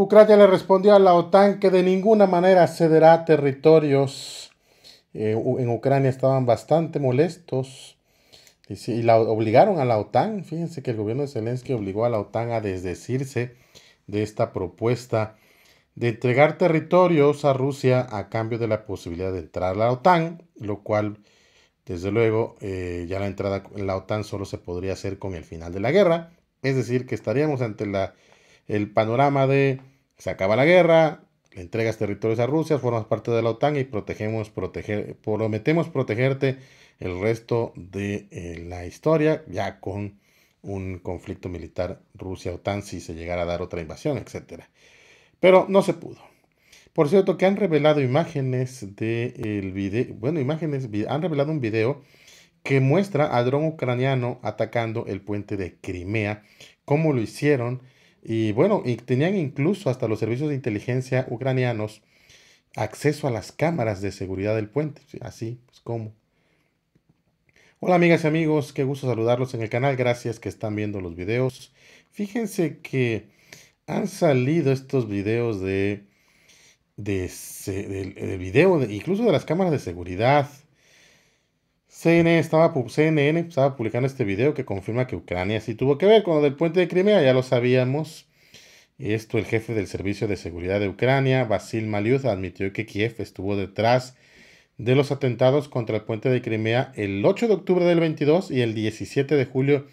Ucrania le respondió a la OTAN que de ninguna manera cederá territorios. Eh, en Ucrania estaban bastante molestos y, la obligaron a la OTAN. Fíjense que el gobierno de Zelensky obligó a la OTAN a desdecirse de esta propuesta de entregar territorios a Rusia a cambio de la posibilidad de entrar a la OTAN, lo cual, desde luego, eh, ya la entrada en la OTAN solo se podría hacer con el final de la guerra. Es decir, que estaríamos ante la el panorama de se acaba la guerra, le entregas territorios a Rusia, formas parte de la OTAN y protegemos, proteger, prometemos protegerte el resto de eh, la historia, ya con un conflicto militar Rusia-OTAN si se llegara a dar otra invasión, etc. Pero no se pudo. Por cierto, que han revelado imágenes de el video, bueno, imágenes, han revelado un video que muestra al dron ucraniano atacando el puente de Crimea, como lo hicieron y bueno, y tenían incluso hasta los servicios de inteligencia ucranianos acceso a las cámaras de seguridad del puente. Así, pues como. Hola amigas y amigos, qué gusto saludarlos en el canal, gracias que están viendo los videos. Fíjense que han salido estos videos de, de, de, de video, incluso de las cámaras de seguridad CNN estaba, CNN estaba publicando este video que confirma que Ucrania sí tuvo que ver con lo del puente de Crimea, ya lo sabíamos. Esto el jefe del Servicio de Seguridad de Ucrania, Basil Maliuz, admitió que Kiev estuvo detrás de los atentados contra el puente de Crimea el 8 de octubre del 22 y el 17 de julio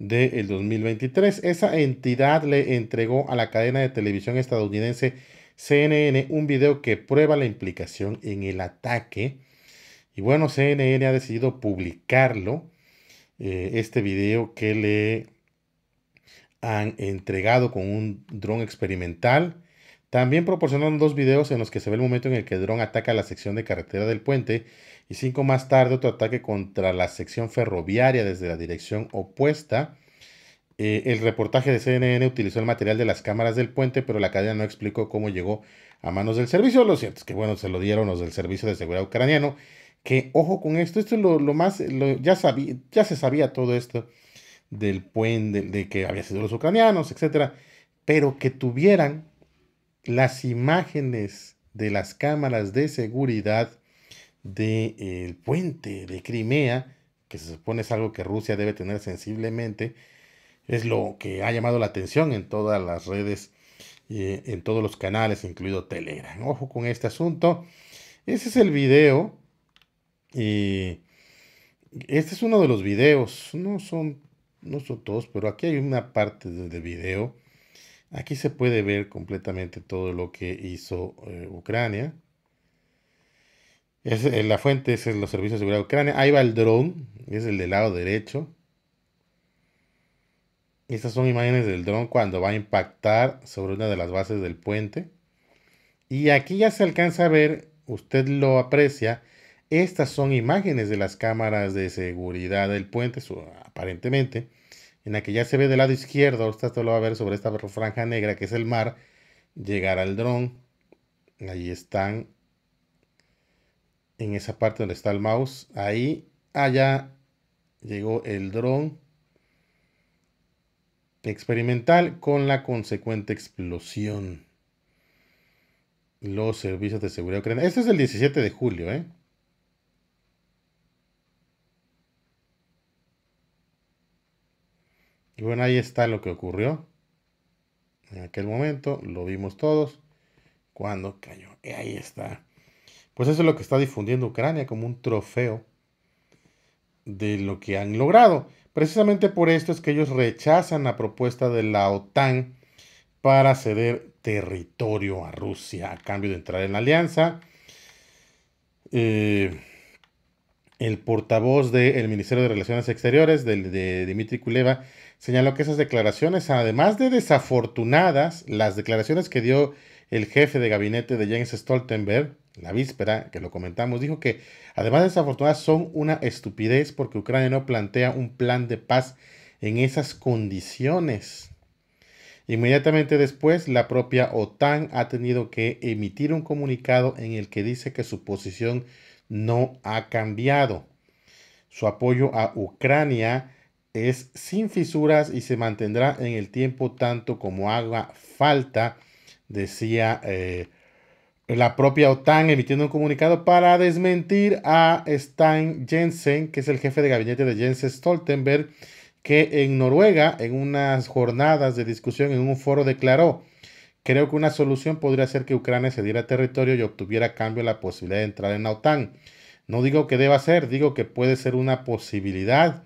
del 2023. Esa entidad le entregó a la cadena de televisión estadounidense CNN un video que prueba la implicación en el ataque y bueno, CNN ha decidido publicarlo, eh, este video que le han entregado con un dron experimental. También proporcionaron dos videos en los que se ve el momento en el que el dron ataca la sección de carretera del puente y cinco más tarde otro ataque contra la sección ferroviaria desde la dirección opuesta. Eh, el reportaje de CNN utilizó el material de las cámaras del puente, pero la cadena no explicó cómo llegó a manos del servicio. Lo cierto es que, bueno, se lo dieron los del Servicio de Seguridad Ucraniano que ojo con esto, esto es lo, más, ya, ya se sabía todo esto del puente, de, que había sido los ucranianos, etc. Pero que tuvieran las imágenes de las cámaras de seguridad del eh, puente de Crimea, que se supone es algo que Rusia debe tener sensiblemente, es lo que ha llamado la atención en todas las redes, eh, en todos los canales, incluido Telegram. Ojo con este asunto. Ese es el video y este es uno de los videos, no son, no todos, pero aquí hay una parte de video. Aquí se puede ver completamente todo lo que hizo eh, Ucrania. Es, eh, la fuente es los servicios de seguridad de Ucrania. Ahí va el dron, es el del lado derecho. Estas son imágenes del dron cuando va a impactar sobre una de las bases del puente. Y aquí ya se alcanza a ver, usted lo aprecia, estas son imágenes de las cámaras de seguridad del puente, aparentemente, en la que ya se ve del lado izquierdo, usted lo va a ver sobre esta franja negra que es el mar, llegar al dron. Ahí están, en esa parte donde está el mouse, ahí, allá llegó el dron experimental con la consecuente explosión. Los servicios de seguridad ucraniana, Este es el 17 de julio, ¿eh? Y bueno, ahí está lo que ocurrió. En aquel momento lo vimos todos cuando cayó. Y ahí está. Pues eso es lo que está difundiendo Ucrania como un trofeo de lo que han logrado. Precisamente por esto es que ellos rechazan la propuesta de la OTAN para ceder territorio a Rusia a cambio de entrar en la alianza. Eh, el portavoz del Ministerio de Relaciones Exteriores, de, de Kuleva, señaló que esas declaraciones, además de desafortunadas, las declaraciones que dio el jefe de gabinete de Jens Stoltenberg, la víspera que lo comentamos, dijo que además de desafortunadas son una estupidez porque Ucrania no plantea un plan de paz en esas condiciones. Inmediatamente después, la propia OTAN ha tenido que emitir un comunicado en el que dice que su posición no ha cambiado. Su apoyo a Ucrania es sin fisuras y se mantendrá en el tiempo tanto como haga falta, decía eh, la propia OTAN emitiendo un comunicado para desmentir a Stein Jensen, que es el jefe de gabinete de Jens Stoltenberg, que en Noruega, en unas jornadas de discusión en un foro, declaró, creo que una solución podría ser que Ucrania cediera territorio y obtuviera a cambio la posibilidad de entrar en la OTAN. No digo que deba ser, digo que puede ser una posibilidad.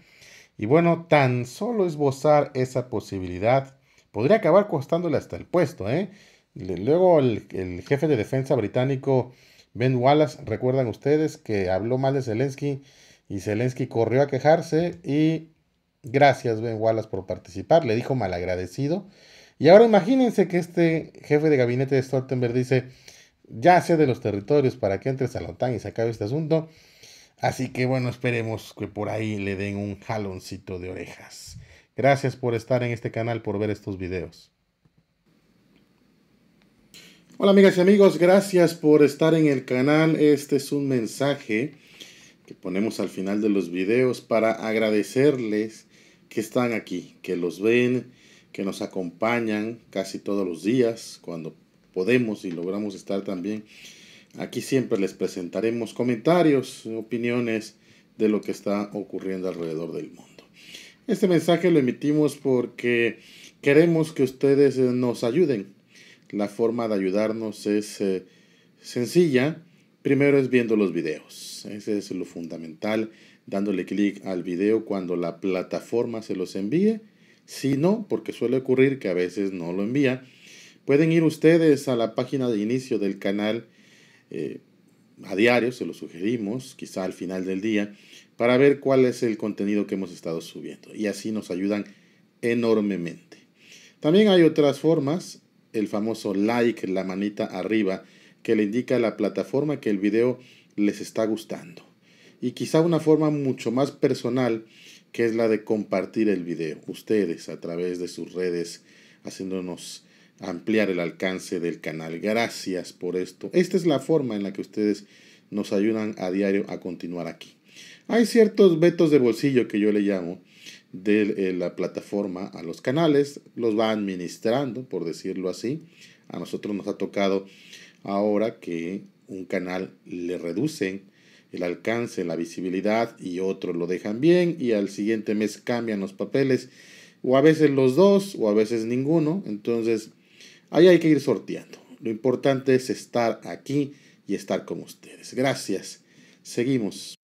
Y bueno, tan solo esbozar esa posibilidad podría acabar costándole hasta el puesto. ¿eh? Luego el, jefe de defensa británico Ben Wallace, recuerdan ustedes que habló mal de Zelensky y Zelensky corrió a quejarse y gracias Ben Wallace por participar, le dijo malagradecido. Y ahora imagínense que este jefe de gabinete de Stoltenberg dice, ya sea de los territorios para que entres a la y se acabe este asunto. Así que bueno, esperemos que por ahí le den un jaloncito de orejas. Gracias por estar en este canal, por ver estos videos. Hola amigas y amigos, gracias por estar en el canal. Este es un mensaje que ponemos al final de los videos para agradecerles que están aquí, que los ven, que nos acompañan casi todos los días, cuando podemos y logramos estar también Aquí siempre les presentaremos comentarios, opiniones de lo que está ocurriendo alrededor del mundo. Este mensaje lo emitimos porque queremos que ustedes eh, nos ayuden. La forma de ayudarnos es eh, sencilla. Primero es viendo los videos. Ese es lo fundamental, dándole clic al video cuando la plataforma se los envíe. Si no, porque suele ocurrir que a veces no lo envía, pueden ir ustedes a la página de inicio del canal eh, a diario, se lo sugerimos, quizá al final del día, para ver cuál es el contenido que hemos estado subiendo. Y así nos ayudan enormemente. También hay otras formas, el famoso like, la manita arriba, que le indica a la plataforma que el video les está gustando. Y quizá una forma mucho más personal, que es la de compartir el video, ustedes a través de sus redes, haciéndonos ampliar el alcance del canal. Gracias por esto. Esta es la forma en la que ustedes nos ayudan a diario a continuar aquí. Hay ciertos vetos de bolsillo que yo le llamo de eh, la plataforma a los canales, los va administrando, por decirlo así. A nosotros nos ha tocado ahora que un canal le reducen el alcance, la visibilidad y otros lo dejan bien y al siguiente mes cambian los papeles o a veces los dos o a veces ninguno. Entonces Ahí hay que ir sorteando. Lo importante es estar aquí y estar con ustedes. Gracias. Seguimos.